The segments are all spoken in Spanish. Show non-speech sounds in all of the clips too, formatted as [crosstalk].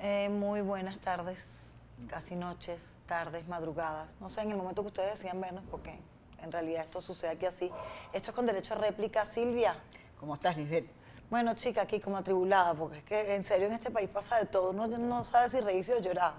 Eh, muy buenas tardes, casi noches, tardes, madrugadas. No sé, en el momento que ustedes decían vernos, porque en realidad esto sucede aquí así. Esto es con derecho a réplica, Silvia. ¿Cómo estás, Lisbeth? Bueno, chica, aquí como atribulada, porque es que en serio en este país pasa de todo. No, no sabe si reírse o llorar.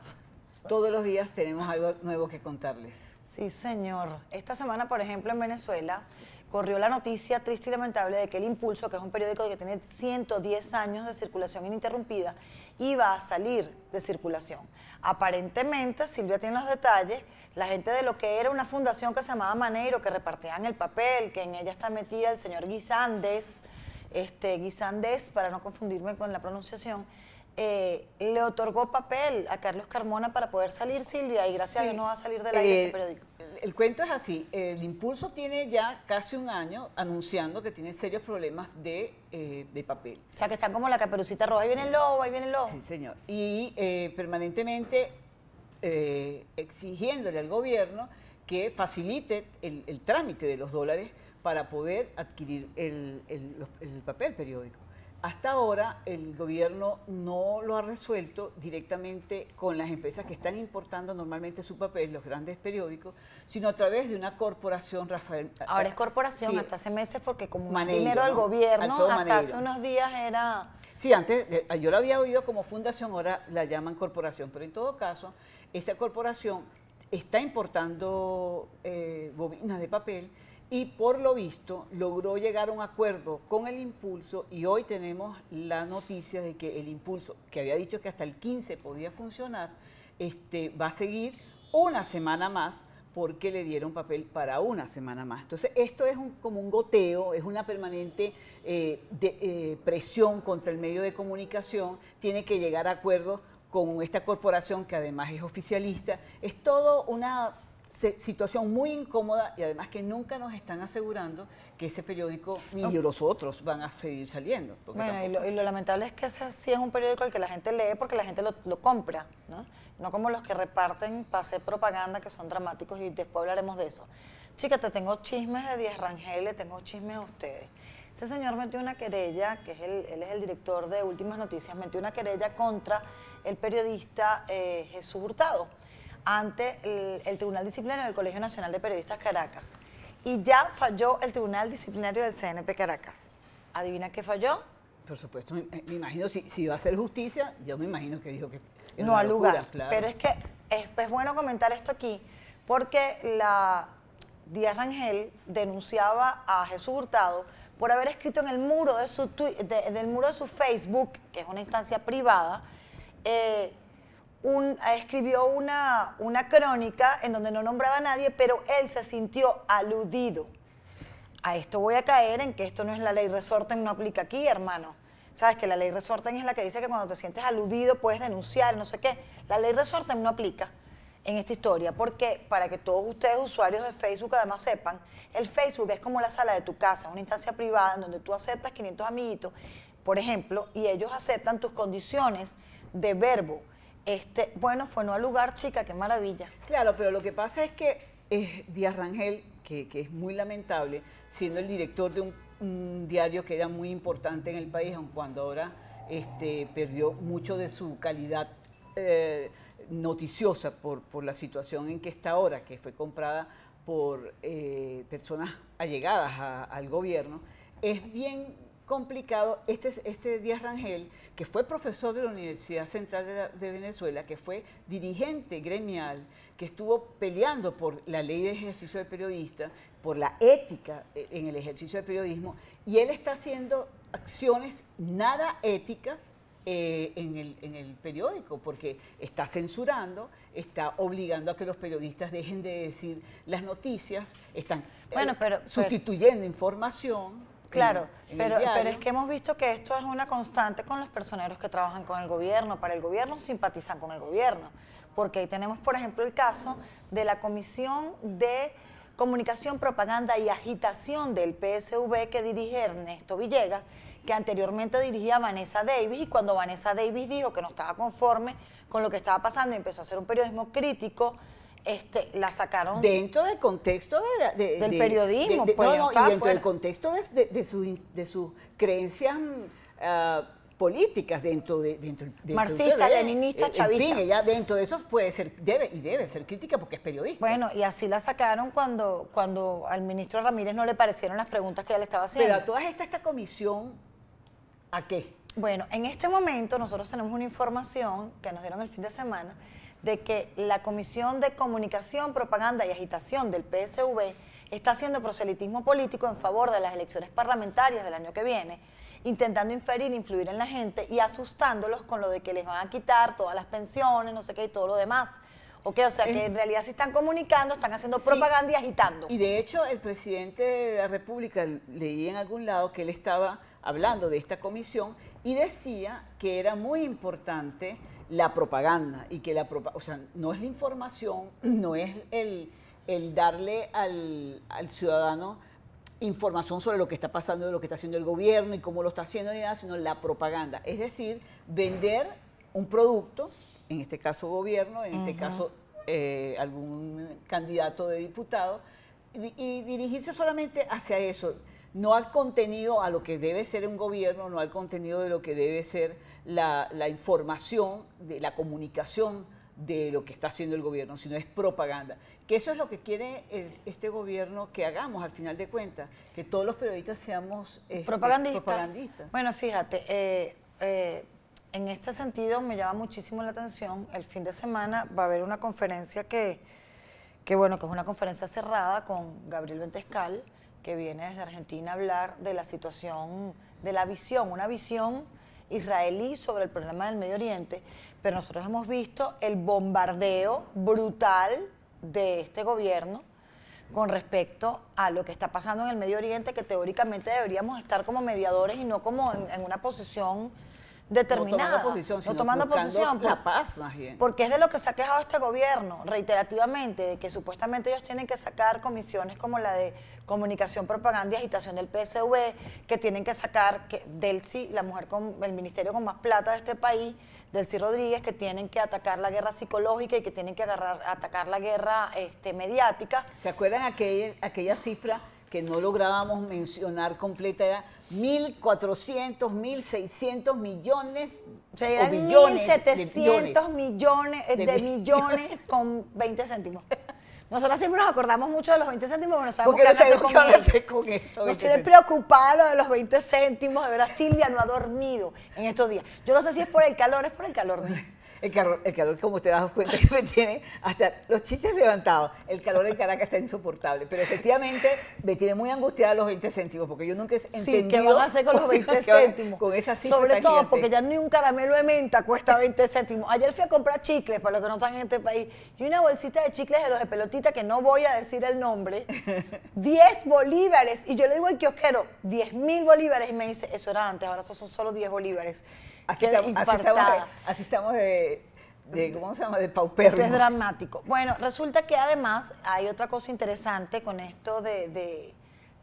Todos los días tenemos algo nuevo que contarles. Sí, señor. Esta semana, por ejemplo, en Venezuela, corrió la noticia triste y lamentable de que El Impulso, que es un periódico que tiene 110 años de circulación ininterrumpida, iba a salir de circulación. Aparentemente, Silvia tiene los detalles, la gente de lo que era una fundación que se llamaba Maneiro, que repartían el papel, que en ella está metida el señor Guisandes, este, Guisandes, para no confundirme con la pronunciación, eh, le otorgó papel a Carlos Carmona para poder salir, Silvia, y gracias a Dios no va a salir del aire eh, ese periódico. El, cuento es así, el Impulso tiene ya casi un año anunciando que tiene serios problemas eh, de, papel. O sea, que están como la caperucita roja, ahí viene el lobo, ahí viene el lobo. Sí, señor. Y permanentemente exigiéndole al gobierno que facilite el, trámite de los dólares para poder adquirir el papel periódico. Hasta ahora el gobierno no lo ha resuelto directamente con las empresas que están importando normalmente su papel, los grandes periódicos, sino a través de una corporación, Rafael. Eh, ahora es corporación hasta hace meses porque como Maneiro, dinero al gobierno, hasta hace unos días era... Sí, antes eh, yo lo había oído como fundación, ahora la llaman corporación, pero en todo caso, esta corporación está importando eh, bobinas de papel, y por lo visto logró llegar a un acuerdo con el impulso y hoy tenemos la noticia de que el impulso, que había dicho que hasta el 15 podía funcionar, este, va a seguir una semana más porque le dieron papel para una semana más. Entonces, esto es un, como un goteo, es una permanente eh, eh, presión contra el medio de comunicación, tiene que llegar a acuerdos con esta corporación que además es oficialista. Es todo una situación muy incómoda y además que nunca nos están asegurando que ese periódico ni los otros van a seguir saliendo. Bueno, y lo, lamentable es que ese sí es un periódico al que la gente lee porque la gente lo, compra, ¿no? No como los que reparten para hacer propaganda que son dramáticos y después hablaremos de eso. Chica, te tengo chismes de Díaz Rangel, le tengo chismes a ustedes. Ese señor metió una querella, que es el, él es el director de Últimas Noticias, metió una querella contra el periodista eh, Jesús Hurtado ante el, Tribunal Disciplinario del Colegio Nacional de Periodistas Caracas. Y ya falló el Tribunal Disciplinario del CNP Caracas. ¿Adivina qué falló? Por supuesto, me, imagino, si, si, va a ser justicia, yo me imagino que dijo que... no al lugar, pero es que es, bueno comentar esto aquí, porque la Díaz Rangel denunciaba a Jesús Hurtado por haber escrito en el muro de su, del muro de su Facebook, que es una instancia privada, eh, eh, escribió una, una crónica en donde no nombraba a nadie, pero él se sintió aludido. A esto voy a caer en que esto no es la ley resorten, no aplica aquí, hermano. Sabes que la ley resorten es la que dice que cuando te sientes aludido puedes denunciar, no sé qué. La ley resorten no aplica en esta historia, porque para que todos ustedes usuarios de Facebook además sepan, el Facebook es como la sala de tu casa, una instancia privada en donde tú aceptas 500 amiguitos, por ejemplo, y ellos aceptan tus condiciones de verbo, este, bueno, fue no al lugar, chica, qué maravilla. Claro, pero lo que pasa es que eh, Díaz Rangel, que, es muy lamentable, siendo el director de un, diario que era muy importante en el país, aun cuando ahora este, perdió mucho de su calidad eh, noticiosa por, la situación en que está ahora, que fue comprada por eh, personas allegadas al gobierno, es bien complicado este, este Díaz Rangel, que fue profesor de la Universidad Central de, Venezuela, que fue dirigente gremial, que estuvo peleando por la ley de ejercicio de periodista, por la ética eh, en el ejercicio de periodismo, y él está haciendo acciones nada éticas. Eh, en, el, periódico, porque está censurando, está obligando a que los periodistas dejen de decir las noticias, están bueno, eh, pero, sustituyendo información. Claro, pero, pero es que hemos visto que esto es una constante con los personeros que trabajan con el gobierno, para el gobierno, simpatizan con el gobierno. Porque ahí tenemos, por ejemplo, el caso de la Comisión de Comunicación, Propaganda y Agitación del PSV que dirige Ernesto Villegas, que anteriormente dirigía Vanessa Davis y cuando Vanessa Davis dijo que no estaba conforme con lo que estaba pasando y empezó a hacer un periodismo crítico este, la sacaron. Dentro del contexto del periodismo, pues, y dentro del contexto de, sus creencias mm, ah, políticas, dentro de. Dentro, Marxista, leninista, chavista. En ella dentro de eso puede ser, debe y debe ser crítica porque es periodista. Bueno, y así la sacaron cuando, cuando al ministro Ramírez no le parecieron las preguntas que ella le estaba haciendo. Pero a todas esta comisión, ¿a qué? Bueno, en este momento nosotros tenemos una información que nos dieron el fin de semana de que la Comisión de Comunicación, Propaganda y Agitación del PSV está haciendo proselitismo político en favor de las elecciones parlamentarias del año que viene, intentando inferir, influir en la gente y asustándolos con lo de que les van a quitar todas las pensiones, no sé qué y todo lo demás. o sea que en realidad se están comunicando, están haciendo propaganda y agitando. Y de hecho el presidente de la República, leí en algún lado que él estaba hablando de esta comisión y decía que era muy importante la propaganda y que la o sea, no es la información, no es el, el darle al, ciudadano información sobre lo que está pasando, de lo que está haciendo el gobierno y cómo lo está haciendo, sino la propaganda. Es decir, vender un producto, en este caso gobierno, en este caso eh, algún candidato de diputado, y, y dirigirse solamente hacia eso no al contenido, a lo que debe ser un gobierno, no al contenido de lo que debe ser la, información, de la comunicación de lo que está haciendo el gobierno, sino es propaganda. Que eso es lo que quiere este gobierno que hagamos al final de cuentas, que todos los periodistas seamos este, propagandistas. Bueno, fíjate, eh, eh, en este sentido me llama muchísimo la atención, el fin de semana va a haber una conferencia que, que bueno, que es una conferencia cerrada con Gabriel Ventescal, que viene desde Argentina a hablar de la situación, de la visión, una visión israelí sobre el problema del Medio Oriente, pero nosotros hemos visto el bombardeo brutal de este gobierno con respecto a lo que está pasando en el Medio Oriente, que teóricamente deberíamos estar como mediadores y no como en, en una posición determinada. No tomando posición, la paz, Porque es de lo que se ha quejado este gobierno reiterativamente, de que supuestamente ellos tienen que sacar comisiones como la de comunicación, propaganda y agitación del PSV, que tienen que sacar que Delcy, la mujer con el ministerio con más plata de este país, Delcy Rodríguez, que tienen que atacar la guerra psicológica y que tienen que agarrar, atacar la guerra este, mediática. ¿Se acuerdan aquella cifra? que no lográbamos mencionar completa, era 1.400, 1.600 millones o sea, eran 1.700 millones, eh, de, millones [laughs] con 20 céntimos. Nosotros siempre nos acordamos mucho de los 20 céntimos, pero no sabemos qué hacer con, eso. Nos tiene preocupada lo de los 20 céntimos. De verdad, Silvia no ha dormido en estos días. Yo no sé si es por el calor, es por el calor. no el calor, el calor, como te das cuenta, me tiene hasta los chiches levantados. El calor en Caracas está insoportable. Pero efectivamente me tiene muy angustiada los 20 céntimos, porque yo nunca he entendido... Sí, ¿qué van a hacer con los 20 [laughs] céntimos? Con esa Sobre todo porque ya ni un caramelo de menta cuesta 20 céntimos. Ayer fui a comprar chicles, para los que no están en este país, y una bolsita de chicles de los de pelotita, que no voy a decir el nombre, 10 [laughs] bolívares. Y yo le digo al kiosquero, 10 mil bolívares. Y me dice, eso era antes, ahora son solo 10 bolívares. Así, así estamos de ¿cómo se llama? De pauper Esto es dramático. Bueno, resulta que además hay otra cosa interesante con esto de,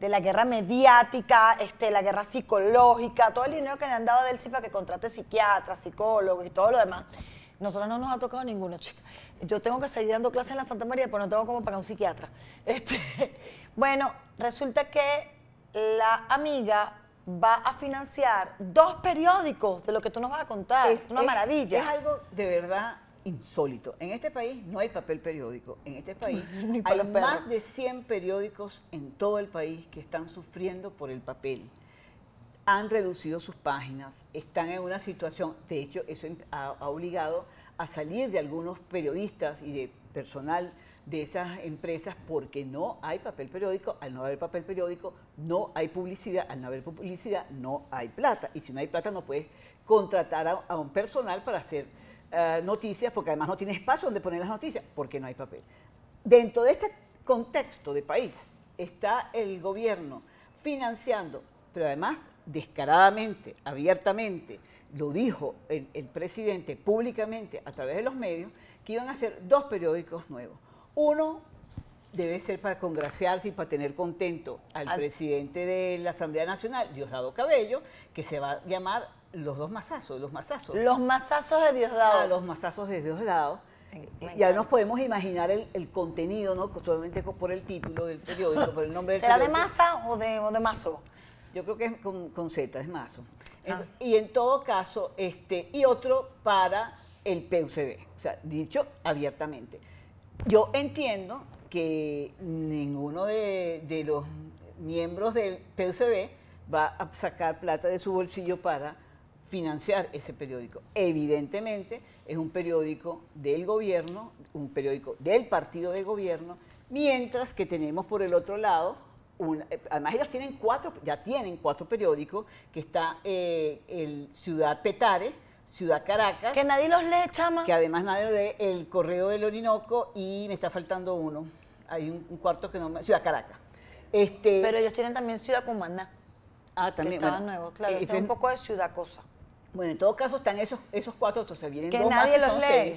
la guerra mediática, este, la guerra psicológica, todo el dinero que le han dado a Delcy para que contrate psiquiatras, psicólogos y todo lo demás. Nosotros no nos ha tocado ninguno, chica. Yo tengo que seguir dando clases en la Santa María, pero no tengo como para un psiquiatra. [laughs] Este, bueno, resulta que la amiga va a financiar dos periódicos de lo que tú nos vas a contar. Es, una maravilla. Es algo de verdad insólito. En este país no hay papel periódico. En este [laughs] país hay más de 100 periódicos en todo el país que están sufriendo por el papel. Han reducido sus páginas, están en una situación, de hecho, eso em, ha, obligado a salir de algunos periodistas y de personal de esas empresas porque no hay papel periódico, al no haber papel periódico no hay publicidad, al no haber publicidad no hay plata y si no hay plata no puedes contratar a un personal para hacer eh, noticias, porque además no tiene espacio donde poner las noticias, porque no hay papel. Dentro de este contexto de país está el gobierno financiando, pero además descaradamente, abiertamente, lo dijo el, presidente públicamente a través de los medios, que iban a hacer dos periódicos nuevos. Uno debe ser para congraciarse y para tener contento al, al, presidente de la Asamblea Nacional, Diosdado Cabello, que se va a llamar los dos masazos, los masazos. Los masazos de Diosdado. Ah, los masazos de Diosdado. Eh, ya nos podemos imaginar el, contenido, ¿no? Solamente por el título del periódico, por el nombre del ¿Será de masa o de, o mazo? Yo creo que es con, con Z, es mazo. Ah. y en todo caso, este, y otro para el PUCB, o sea, dicho abiertamente. Yo entiendo que ninguno de, de los miembros del PUCB va a sacar plata de su bolsillo para financiar ese periódico. Evidentemente es un periódico del gobierno, un periódico del partido de gobierno, mientras que tenemos por el otro lado, una, eh, además ellos tienen cuatro, ya tienen cuatro periódicos, que está eh, el Ciudad Petare, Ciudad Caracas. Que nadie los lee, chama. Que además nadie los lee, el Correo del Orinoco y me está faltando uno. Hay un, cuarto que no me... Ciudad Caracas. Este, Pero ellos tienen también Ciudad Cumaná. Ah, también. Que estaba nuevo, claro. Eh, un poco de ciudad cosa. Bueno, en todo caso están esos, esos cuatro, o sea, vienen que nadie más, los lee.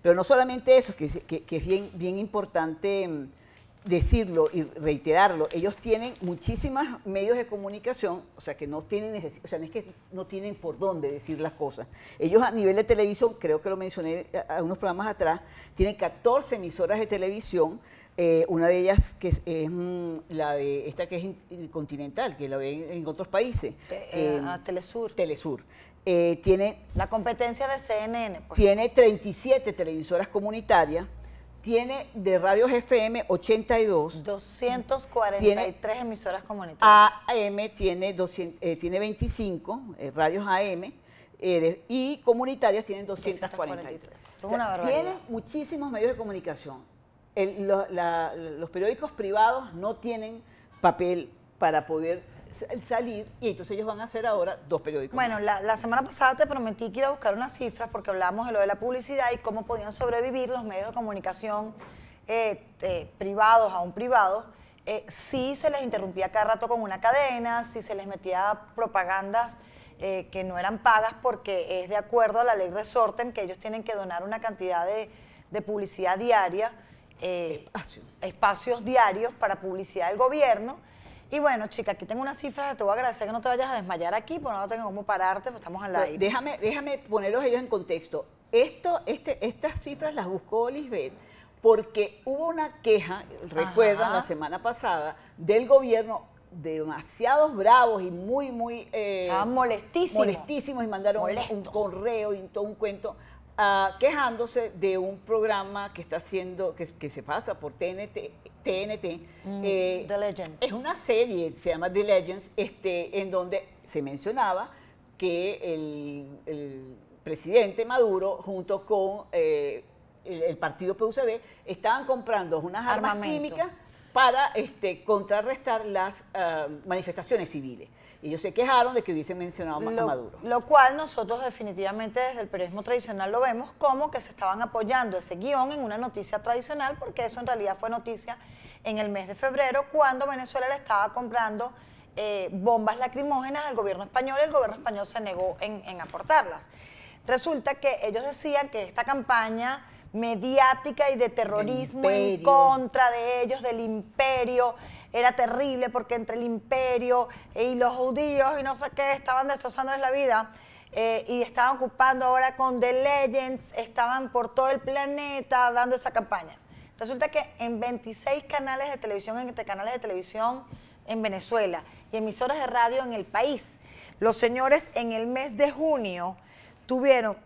Pero no solamente eso, que, es bien, bien importante mm, decirlo y reiterarlo, ellos tienen muchísimos medios de comunicación, o sea, que no tienen o sea, es que no tienen por dónde decir las cosas. Ellos a nivel de televisión, creo que lo mencioné a unos programas atrás, tienen 14 emisoras de televisión, eh, una de ellas que es, mm, la de esta que es continental, que la ven en otros países. Eh, eh, em, ah, Telesur. Telesur. Eh, tiene... La competencia de CNN. Pues. Tiene 37 televisoras comunitarias, tiene de radios FM 82. 243 emisoras comunitarias. AM tiene, 200, eh, tiene 25 eh, radios AM. y comunitarias tienen 243. Tienen muchísimos medios de comunicación. los periódicos privados no tienen papel para poder salir y entonces ellos van a hacer ahora dos periódicos. Bueno, la, semana pasada te prometí que iba a buscar unas cifras porque hablábamos de lo de la publicidad y cómo podían sobrevivir los medios de comunicación eh, eh, privados, aún privados, eh, si se les interrumpía cada rato con una cadena, si se les metía propagandas que no eran pagas porque es de acuerdo a la ley Resorten que ellos tienen que donar una cantidad de, publicidad diaria. Espacios diarios para publicidad del gobierno y bueno, chica, aquí tengo unas cifras, te voy a agradecer que no te vayas a desmayar aquí, porque no tengo cómo pararte, pues estamos al aire. Déjame, déjame ponerlos ellos en contexto. Esto, este, estas cifras las buscó Lisbeth porque hubo una queja, recuerdan, la semana pasada, del gobierno demasiados bravos y muy, muy... ah, molestísimos. Molestísimos y mandaron un correo y todo un cuento ah, quejándose de un programa que está haciendo, que se pasa por TNT, TNT. Mm, eh, es una serie, se llama The Legends, este, en donde se mencionaba que el, presidente Maduro, junto con eh, el, partido PUCB, estaban comprando unas armas químicas para este, contrarrestar las ah, manifestaciones civiles. Ellos se quejaron de que hubiesen mencionado a Maduro. Lo cual nosotros definitivamente desde el periodismo tradicional lo vemos como que se estaban apoyando ese guión en una noticia tradicional, porque eso en realidad fue noticia en el mes de febrero, cuando Venezuela le estaba comprando eh, bombas lacrimógenas al gobierno español y el gobierno español se negó en, en aportarlas. Resulta que ellos decían que esta campaña mediática y de terrorismo en contra de ellos, del imperio, era terrible porque entre el imperio eh, y los judíos y no sé qué estaban destrozándoles la vida. Eh, y estaban ocupando ahora con The Legends, estaban por todo el planeta dando esa campaña. Resulta que en 26 canales de televisión, entre este canales de televisión en Venezuela y emisoras de radio en el país, los señores en el mes de junio tuvieron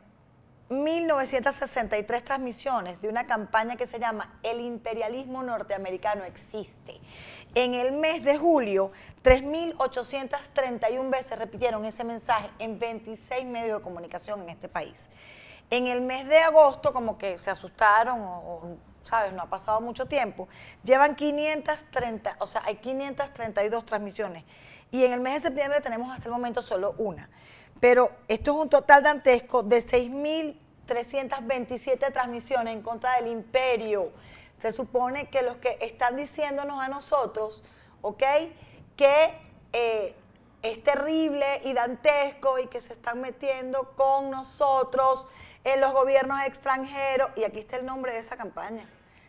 1963 transmisiones de una campaña que se llama El imperialismo norteamericano existe en el mes de julio, 3.831 veces repitieron ese mensaje en 26 medios de comunicación en este país. En el mes de agosto, como que se asustaron o, sabes, no ha pasado mucho tiempo, llevan 530, o sea, hay 532 transmisiones. Y en el mes de septiembre tenemos hasta el momento solo una. Pero esto es un total dantesco de 6.327 transmisiones en contra del imperio se supone que los que están diciéndonos a nosotros, ¿ok? Que eh, es terrible y dantesco y que se están metiendo con nosotros en los gobiernos extranjeros. Y aquí está el nombre de esa campaña.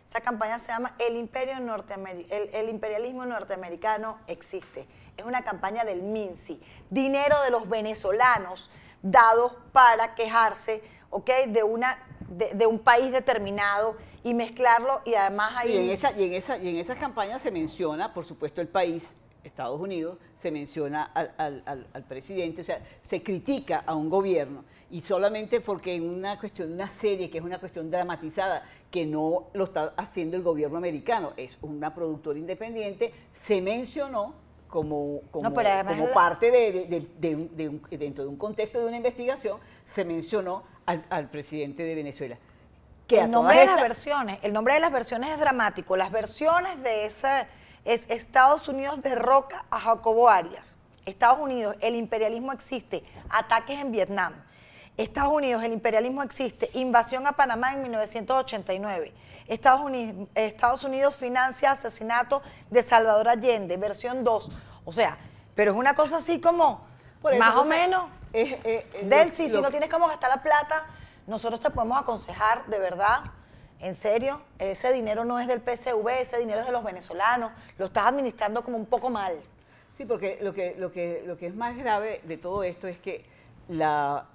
Esa campaña se llama El, Imperio el, imperialismo norteamericano existe. Es una campaña del MINSI, dinero de los venezolanos dados para quejarse ¿ok? de, una, de un país determinado y mezclarlo y además ahí... Y en, esa, y, en esa, y en esas campañas se menciona, por supuesto, el país, Estados Unidos, se menciona al, al, al, presidente, o sea, se critica a un gobierno. Y solamente porque en una cuestión una serie, que es una cuestión dramatizada, que no lo está haciendo el gobierno americano, es una productora independiente, se mencionó como, como, parte de, dentro de un contexto de una investigación, se mencionó al presidente de Venezuela el nombre de las versiones, el nombre de las versiones es dramático. Las versiones de ese es Estados Unidos derroca a Jacobo Arias. Estados Unidos, el imperialismo existe, ataques en Vietnam. Estados Unidos, el imperialismo existe, invasión a Panamá en 1989. Estados Unidos, Estados Unidos financia asesinato de Salvador Allende, versión 2. O sea, pero es una cosa así como, más o menos, eh, eh, Del si no tienes cómo gastar la plata, nosotros te podemos aconsejar, de verdad, en serio, ese dinero no es del PCV, ese dinero es de los venezolanos, lo estás administrando como un poco mal. Sí, porque lo que, lo que, lo que es más grave de todo esto es que la,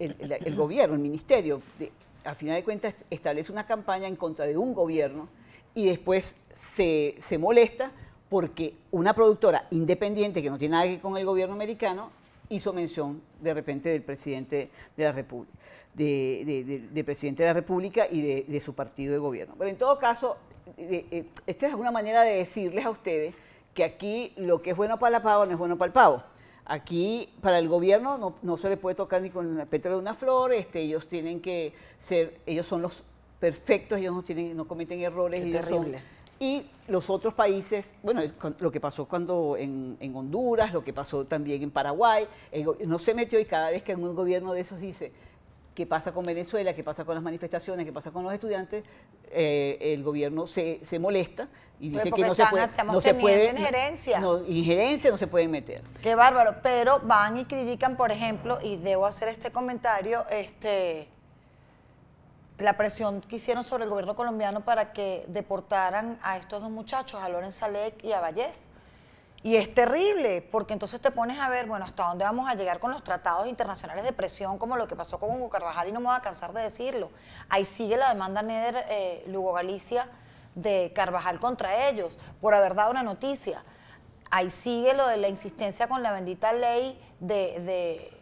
el, gobierno, el ministerio, de, al final de cuentas establece una campaña en contra de un gobierno y después se, se molesta porque una productora independiente que no tiene nada que ver con el gobierno americano hizo mención de repente del presidente de la República, de, presidente de la República y de, su partido de gobierno. Pero en todo caso, eh, esta es una manera de decirles a ustedes que aquí lo que es bueno para la pavo no es bueno para el pavo. Aquí para el gobierno no, se le puede tocar ni con el petróleo de una flor, este, ellos tienen que ser, ellos son los perfectos, ellos no, tienen, no cometen errores. y terrible. Y los otros países, bueno, lo que pasó cuando en, en Honduras, lo que pasó también en Paraguay, no se metió y cada vez que un gobierno de esos dice qué pasa con Venezuela, qué pasa con las manifestaciones, qué pasa con los estudiantes, eh, el gobierno se, se molesta y pues dice que no se puede, no se puede injerencia. No, injerencia no se puede meter. Qué bárbaro, pero van y critican, por ejemplo, y debo hacer este comentario, este la presión que hicieron sobre el gobierno colombiano para que deportaran a estos dos muchachos, a Loren Salek y a Vallés. Y es terrible, porque entonces te pones a ver, bueno, hasta dónde vamos a llegar con los tratados internacionales de presión, como lo que pasó con Hugo Carvajal, y no me voy a cansar de decirlo. Ahí sigue la demanda Neder eh, Lugo Galicia de Carvajal contra ellos, por haber dado una noticia. Ahí sigue lo de la insistencia con la bendita ley de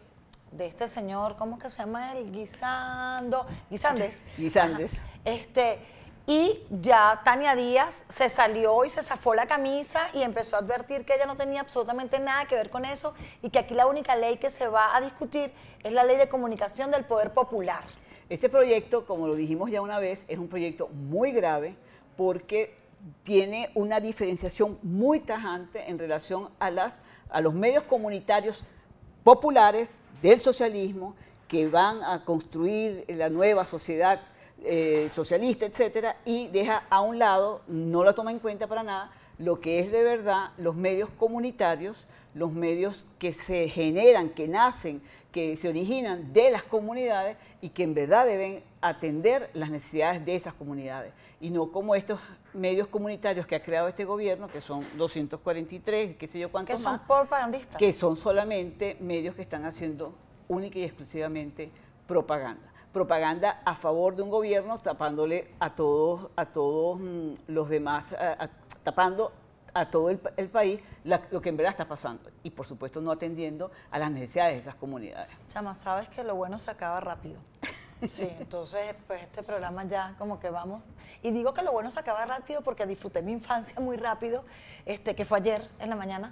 de este señor, ¿cómo es que se llama él? Guisando, Guisandes. [laughs] Guisandes. Este, y ya Tania Díaz se salió y se zafó la camisa y empezó a advertir que ella no tenía absolutamente nada que ver con eso y que aquí la única ley que se va a discutir es la ley de comunicación del poder popular. Este proyecto, como lo dijimos ya una vez, es un proyecto muy grave porque tiene una diferenciación muy tajante en relación a, las, a los medios comunitarios populares del socialismo que van a construir la nueva sociedad eh, socialista, etcétera, y deja a un lado, no la toma en cuenta para nada, lo que es de verdad los medios comunitarios, los medios que se generan, que nacen, que se originan de las comunidades y que en verdad deben atender las necesidades de esas comunidades. Y no como estos medios comunitarios que ha creado este gobierno, que son 243, qué sé yo cuántos Que son Que son solamente medios que están haciendo única y exclusivamente propaganda propaganda a favor de un gobierno tapándole a todos, a todos mm, los demás, tapando a todo el, país lo que en verdad está pasando y por supuesto no atendiendo a las necesidades de esas comunidades. Chama, sabes que lo bueno se acaba rápido. [laughs] Sí, entonces pues este programa ya como que vamos. Y digo que lo bueno se acaba rápido porque disfruté mi infancia muy rápido, este, que fue ayer en la mañana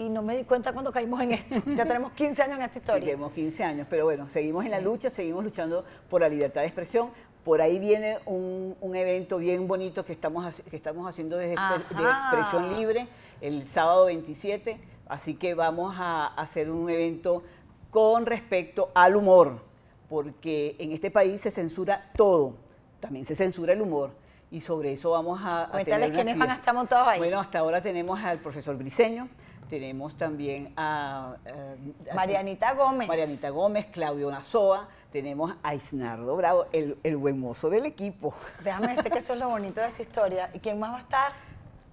y no me di cuenta cuando caímos en esto. Ya tenemos 15 años en esta historia. Tenemos 15 años, pero bueno, seguimos en la lucha, seguimos luchando por la libertad de expresión. Por ahí viene un, evento bien bonito que estamos, que estamos haciendo desde de Expresión Libre el sábado 27, así que vamos a hacer un evento con respecto al humor, porque en este país se censura todo, también se censura el humor y sobre eso vamos a... Cuéntales quiénes van a estar montados ahí. Bueno, hasta ahora tenemos al profesor Briseño, tenemos también a, eh, Marianita Gómez. Marianita Gómez, Claudio Nazoa, tenemos a Isnardo Bravo, el, buen mozo del equipo. Déjame decir que eso es lo bonito de esa historia. ¿Y quién más va a estar?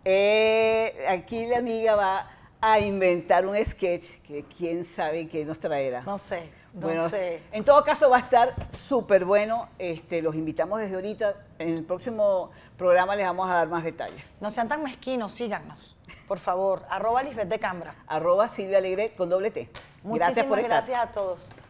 Eh, aquí la amiga va a inventar un sketch que quién sabe qué nos traerá. No sé. En todo caso va a estar súper bueno. Este, los invitamos desde ahorita. En el próximo programa les vamos a dar más detalles. No sean tan mezquinos, síganos, por favor. [laughs] arroba Lisbeth de Cambra. Arroba Silvia Alegre con doble T. Muchísimas gracias, gracias a todos.